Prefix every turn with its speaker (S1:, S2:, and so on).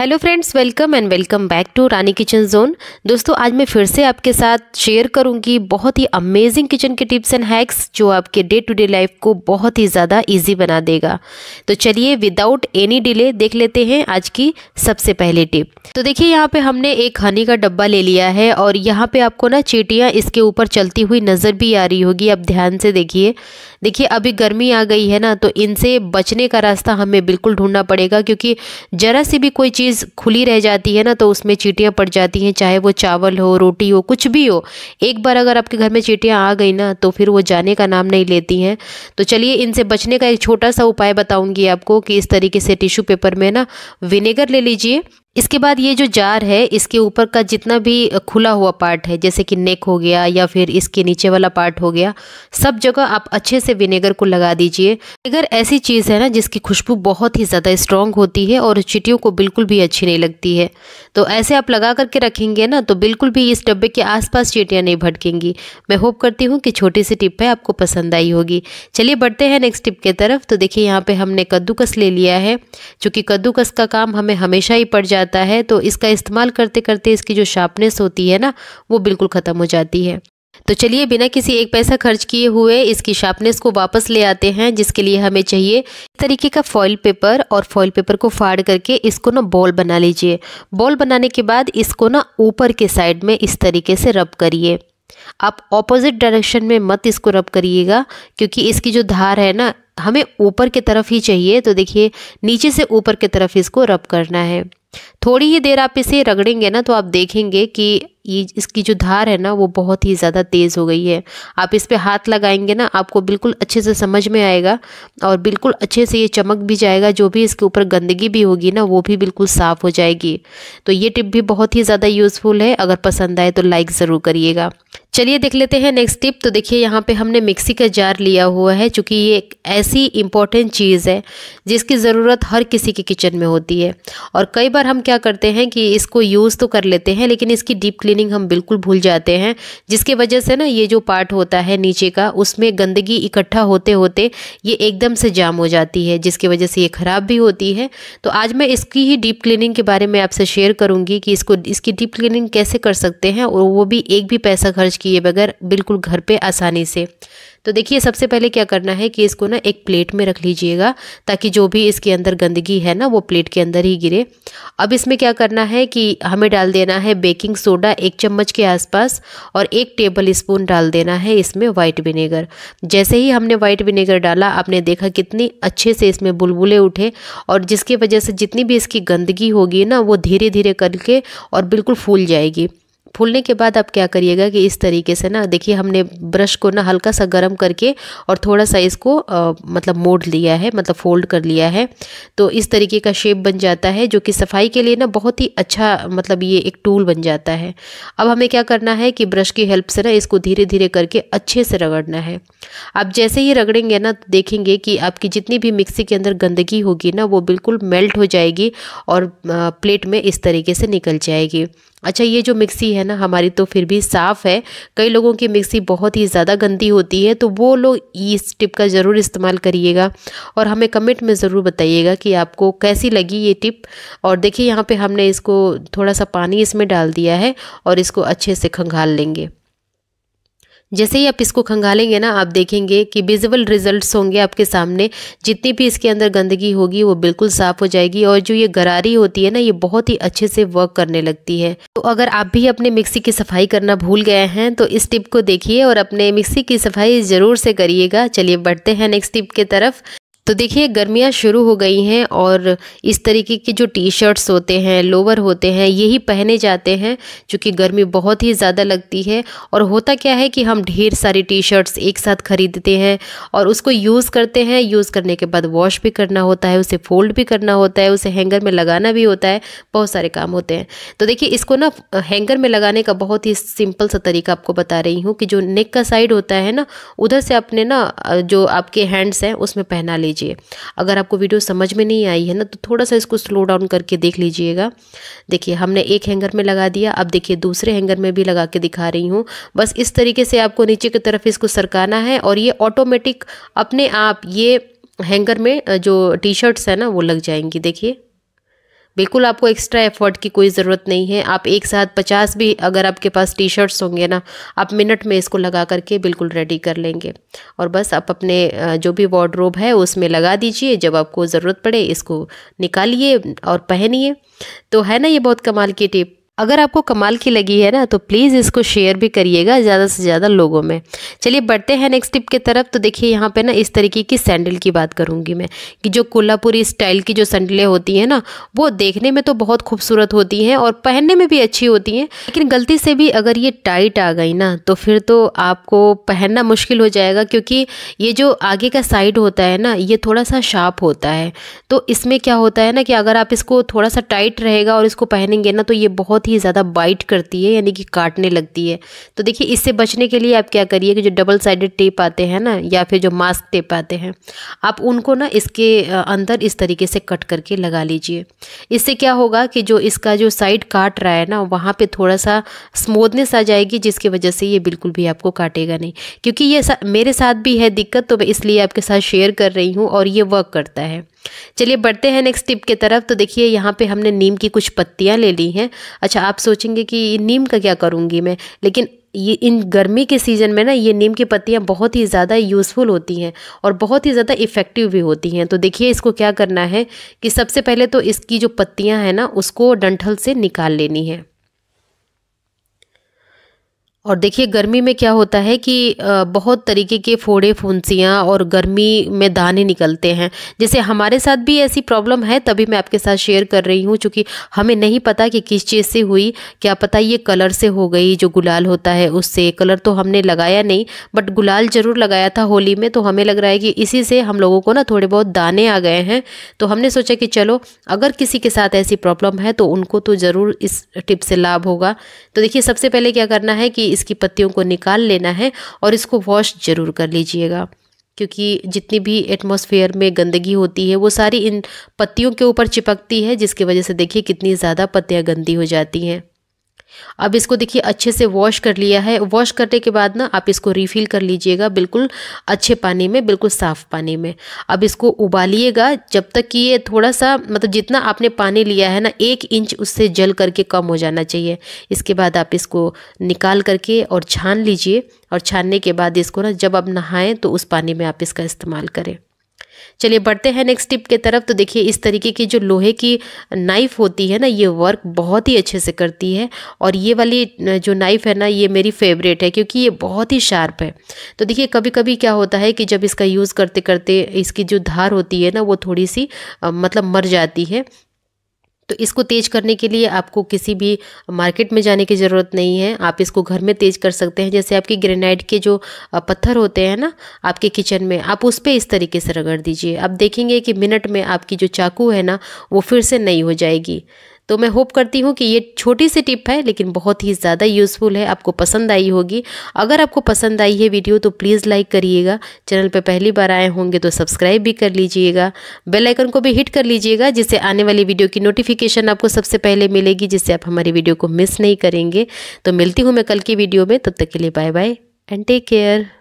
S1: hello friends welcome and welcome back to Rani kitchen zone दोस्तों आज मैं फिर से आपके साथ शेयर करूंगी बहुत ही अमेजिंग किचन के टिप्स एंड हैक्स जो आपके डे टू डे लाइफ को बहुत ही ज़्यादा इजी बना देगा तो चलिए विदाउट एनी डिले देख लेते हैं आज की सबसे पहले टिप तो देखिए यहाँ पे हमने एक हनी का डब्बा ले लिया है और यहाँ पे आपको ना चीटियाँ इसके ऊपर चलती हुई नज़र भी आ रही होगी आप ध्यान से देखिए देखिए अभी गर्मी आ गई है ना तो इनसे बचने का रास्ता हमें बिल्कुल ढूंढना पड़ेगा क्योंकि ज़रा सी भी कोई चीज़ चीज़ खुली रह जाती है ना तो उसमें चीटियाँ पड़ जाती हैं चाहे वो चावल हो रोटी हो कुछ भी हो एक बार अगर आपके घर में चीटियाँ आ गई ना तो फिर वो जाने का नाम नहीं लेती हैं तो चलिए इनसे बचने का एक छोटा सा उपाय बताऊँगी आपको कि इस तरीके से टिश्यू पेपर में ना विनेगर ले लीजिए इसके बाद ये जो जार है इसके ऊपर का जितना भी खुला हुआ पार्ट है जैसे कि नेक हो गया या फिर इसके नीचे वाला पार्ट हो गया सब जगह आप अच्छे से विनेगर को लगा दीजिए विनेगर ऐसी चीज़ है ना जिसकी खुशबू बहुत ही ज़्यादा स्ट्रॉन्ग होती है और चिटियों को बिल्कुल भी अच्छी नहीं लगती है तो ऐसे आप लगा करके रखेंगे ना तो बिल्कुल भी इस डब्बे के आसपास चिटियाँ नहीं भटकेंगी मैं होप करती हूँ कि छोटी सी टिप है आपको पसंद आई होगी चलिए बढ़ते हैं नेक्स्ट टिप की तरफ तो देखिए यहाँ पर हमने कद्दूकस ले लिया है चूँकि कद्दूकस का काम हमें हमेशा ही पड़ जाता जाता है तो इसका इस्तेमाल करते करते इसकी जो शार्पनेस होती है ना वो बिल्कुल ख़त्म हो जाती है तो चलिए बिना किसी एक पैसा खर्च किए हुए इसकी शार्पनेस को वापस ले आते हैं जिसके लिए हमें चाहिए इस तरीके का फॉइल पेपर और फॉइल पेपर को फाड़ करके इसको ना बॉल बना लीजिए बॉल बनाने के बाद इसको ना ऊपर के साइड में इस तरीके से रब करिए आप ऑपोजिट डायरेक्शन में मत इसको रब करिएगा क्योंकि इसकी जो धार है ना हमें ऊपर की तरफ ही चाहिए तो देखिए नीचे से ऊपर की तरफ इसको रब करना है थोड़ी ही देर आप इसे रगड़ेंगे ना तो आप देखेंगे कि ये इसकी जो धार है ना वो बहुत ही ज़्यादा तेज़ हो गई है आप इस पर हाथ लगाएंगे ना आपको बिल्कुल अच्छे से समझ में आएगा और बिल्कुल अच्छे से ये चमक भी जाएगा जो भी इसके ऊपर गंदगी भी होगी ना वो भी बिल्कुल साफ़ हो जाएगी तो ये टिप भी बहुत ही ज़्यादा यूज़फुल है अगर पसंद आए तो लाइक ज़रूर करिएगा चलिए देख लेते हैं नेक्स्ट टिप तो देखिए यहाँ पे हमने मिक्सी का जार लिया हुआ है क्योंकि ये एक ऐसी इम्पॉर्टेंट चीज़ है जिसकी ज़रूरत हर किसी के किचन में होती है और कई बार हम क्या करते हैं कि इसको यूज़ तो कर लेते हैं लेकिन इसकी डीप क्लीन क्लीनिंग हम बिल्कुल भूल जाते हैं जिसके वजह से ना ये जो पार्ट होता है नीचे का उसमें गंदगी इकट्ठा होते होते ये एकदम से जाम हो जाती है जिसके वजह से ये ख़राब भी होती है तो आज मैं इसकी ही डीप क्लीनिंग के बारे में आपसे शेयर करूँगी कि इसको इसकी डीप क्लीनिंग कैसे कर सकते हैं और वो भी एक भी पैसा खर्च किए बगैर बिल्कुल घर पर आसानी से तो देखिए सबसे पहले क्या करना है कि इसको ना एक प्लेट में रख लीजिएगा ताकि जो भी इसके अंदर गंदगी है ना वो प्लेट के अंदर ही गिरे अब इसमें क्या करना है कि हमें डाल देना है बेकिंग सोडा एक चम्मच के आसपास और एक टेबल स्पून डाल देना है इसमें वाइट विनेगर जैसे ही हमने वाइट विनेगर डाला आपने देखा कितनी अच्छे से इसमें बुलबुले उठे और जिसकी वजह से जितनी भी इसकी गंदगी होगी ना वो धीरे धीरे करके और बिल्कुल फूल जाएगी फूलने के बाद आप क्या करिएगा कि इस तरीके से ना देखिए हमने ब्रश को ना हल्का सा गर्म करके और थोड़ा सा इसको आ, मतलब मोड़ लिया है मतलब फोल्ड कर लिया है तो इस तरीके का शेप बन जाता है जो कि सफाई के लिए ना बहुत ही अच्छा मतलब ये एक टूल बन जाता है अब हमें क्या करना है कि ब्रश की हेल्प से ना इसको धीरे धीरे करके अच्छे से रगड़ना है आप जैसे ही रगड़ेंगे ना तो देखेंगे कि आपकी जितनी भी मिक्सी के अंदर गंदगी होगी ना वो बिल्कुल मेल्ट हो जाएगी और प्लेट में इस तरीके से निकल जाएगी अच्छा ये जो मिक्सी है ना हमारी तो फिर भी साफ़ है कई लोगों की मिक्सी बहुत ही ज़्यादा गंदी होती है तो वो लोग इस टिप का ज़रूर इस्तेमाल करिएगा और हमें कमेंट में ज़रूर बताइएगा कि आपको कैसी लगी ये टिप और देखिए यहाँ पे हमने इसको थोड़ा सा पानी इसमें डाल दिया है और इसको अच्छे से खंगाल लेंगे जैसे ही आप इसको खंगालेंगे ना आप देखेंगे कि विजिबल रिजल्ट्स होंगे आपके सामने जितनी भी इसके अंदर गंदगी होगी वो बिल्कुल साफ़ हो जाएगी और जो ये गरारी होती है ना ये बहुत ही अच्छे से वर्क करने लगती है तो अगर आप भी अपने मिक्सी की सफाई करना भूल गए हैं तो इस टिप को देखिए और अपने मिक्सी की सफाई ज़रूर से करिएगा चलिए बढ़ते हैं नेक्स्ट टिप की तरफ तो देखिए गर्मियाँ शुरू हो गई हैं और इस तरीके के जो टी शर्ट्स होते हैं लोवर होते हैं यही पहने जाते हैं क्योंकि गर्मी बहुत ही ज़्यादा लगती है और होता क्या है कि हम ढेर सारी टी शर्ट्स एक साथ ख़रीदते हैं और उसको यूज़ करते हैं यूज़ करने के बाद वॉश भी करना होता है उसे फोल्ड भी करना होता है उसे हैंगर में लगाना भी होता है बहुत सारे काम होते हैं तो देखिए इसको ना हैंगर में लगाने का बहुत ही सिंपल सा तरीका आपको बता रही हूँ कि जो नेक का साइड होता है ना उधर से अपने ना जो आपके हैंड्स हैं उसमें पहना लीजिए लीजिए अगर आपको वीडियो समझ में नहीं आई है ना तो थोड़ा सा इसको स्लो डाउन करके देख लीजिएगा देखिए हमने एक हैंगर में लगा दिया अब देखिए दूसरे हैंगर में भी लगा के दिखा रही हूँ बस इस तरीके से आपको नीचे की तरफ इसको सरकाना है और ये ऑटोमेटिक अपने आप ये हैंगर में जो टी शर्ट्स है ना वो लग जाएंगी देखिए बिल्कुल आपको एक्स्ट्रा एफर्ट की कोई ज़रूरत नहीं है आप एक साथ पचास भी अगर आपके पास टी शर्ट्स होंगे ना आप मिनट में इसको लगा करके बिल्कुल रेडी कर लेंगे और बस आप अपने जो भी वार्ड्रोब है उसमें लगा दीजिए जब आपको ज़रूरत पड़े इसको निकालिए और पहनिए तो है ना ये बहुत कमाल की टिप अगर आपको कमाल की लगी है ना तो प्लीज़ इसको शेयर भी करिएगा ज़्यादा से ज़्यादा लोगों में चलिए बढ़ते हैं नेक्स्ट टिप के तरफ तो देखिए यहाँ पे ना इस तरीके की सैंडल की बात करूँगी मैं कि जो कोल्हापुरी स्टाइल की जो सैंडलें होती हैं ना वो देखने में तो बहुत खूबसूरत होती हैं और पहनने में भी अच्छी होती हैं लेकिन गलती से भी अगर ये टाइट आ गई ना तो फिर तो आपको पहनना मुश्किल हो जाएगा क्योंकि ये जो आगे का साइड होता है ना ये थोड़ा सा शार्प होता है तो इसमें क्या होता है ना कि अगर आप इसको थोड़ा सा टाइट रहेगा और इसको पहनेंगे ना तो ये बहुत ही ज़्यादा बाइट करती है यानी कि काटने लगती है तो देखिए इससे बचने के लिए आप क्या करिए कि जो डबल साइडेड टेप आते हैं ना या फिर जो मास्क टेप आते हैं आप उनको ना इसके अंदर इस तरीके से कट करके लगा लीजिए इससे क्या होगा कि जो इसका जो साइड काट रहा है ना वहाँ पर थोड़ा सा स्मूदनेस आ जाएगी जिसकी वजह से ये बिल्कुल भी आपको काटेगा नहीं क्योंकि ये सा, मेरे साथ भी है दिक्कत तो मैं इसलिए आपके साथ शेयर कर रही हूँ और ये वर्क करता है चलिए बढ़ते हैं नेक्स्ट टिप के तरफ तो देखिए यहाँ पे हमने नीम की कुछ पत्तियाँ ले ली हैं अच्छा आप सोचेंगे कि नीम का क्या करूँगी मैं लेकिन ये इन गर्मी के सीज़न में ना ये नीम की पत्तियाँ बहुत ही ज़्यादा यूज़फुल होती हैं और बहुत ही ज़्यादा इफ़ेक्टिव भी होती हैं तो देखिए इसको क्या करना है कि सबसे पहले तो इसकी जो पत्तियाँ हैं ना उसको डंठल से निकाल लेनी है और देखिए गर्मी में क्या होता है कि बहुत तरीके के फोड़े फुंसियाँ और गर्मी में दाने निकलते हैं जैसे हमारे साथ भी ऐसी प्रॉब्लम है तभी मैं आपके साथ शेयर कर रही हूँ चूँकि हमें नहीं पता कि किस चीज़ से हुई क्या पता ये कलर से हो गई जो गुलाल होता है उससे कलर तो हमने लगाया नहीं बट गुलाल ज़रूर लगाया था होली में तो हमें लग रहा है कि इसी से हम लोगों को ना थोड़े बहुत दाने आ गए हैं तो हमने सोचा कि चलो अगर किसी के साथ ऐसी प्रॉब्लम है तो उनको तो ज़रूर इस टिप से लाभ होगा तो देखिए सबसे पहले क्या करना है कि इसकी पत्तियों को निकाल लेना है और इसको वॉश ज़रूर कर लीजिएगा क्योंकि जितनी भी एटमॉस्फेयर में गंदगी होती है वो सारी इन पत्तियों के ऊपर चिपकती है जिसकी वजह से देखिए कितनी ज़्यादा पत्तियाँ गंदी हो जाती हैं अब इसको देखिए अच्छे से वॉश कर लिया है वॉश करने के बाद ना आप इसको रिफ़िल कर लीजिएगा बिल्कुल अच्छे पानी में बिल्कुल साफ़ पानी में अब इसको उबालिएगा जब तक कि ये थोड़ा सा मतलब जितना आपने पानी लिया है ना एक इंच उससे जल करके कम हो जाना चाहिए इसके बाद आप इसको निकाल करके और छान लीजिए और छानने के बाद इसको ना जब आप नहाएं तो उस पानी में आप इसका इस्तेमाल करें चलिए बढ़ते हैं नेक्स्ट टिप के तरफ तो देखिए इस तरीके की जो लोहे की नाइफ़ होती है ना ये वर्क बहुत ही अच्छे से करती है और ये वाली जो नाइफ़ है ना ये मेरी फेवरेट है क्योंकि ये बहुत ही शार्प है तो देखिए कभी कभी क्या होता है कि जब इसका यूज़ करते करते इसकी जो धार होती है ना वो थोड़ी सी मतलब मर जाती है तो इसको तेज़ करने के लिए आपको किसी भी मार्केट में जाने की ज़रूरत नहीं है आप इसको घर में तेज़ कर सकते हैं जैसे आपके ग्रेनाइट के जो पत्थर होते हैं ना आपके किचन में आप उस पर इस तरीके से रगड़ दीजिए आप देखेंगे कि मिनट में आपकी जो चाकू है ना वो फिर से नई हो जाएगी तो मैं होप करती हूँ कि ये छोटी सी टिप है लेकिन बहुत ही ज़्यादा यूज़फुल है आपको पसंद आई होगी अगर आपको पसंद आई है वीडियो तो प्लीज़ लाइक करिएगा चैनल पर पहली बार आए होंगे तो सब्सक्राइब भी कर लीजिएगा बेलाइकन को भी हिट कर लीजिएगा जिससे आने वाली वीडियो की नोटिफिकेशन आपको सबसे पहले मिलेगी जिससे आप हमारी वीडियो को मिस नहीं करेंगे तो मिलती हूँ मैं कल की वीडियो में तब तक के लिए bye bye and take care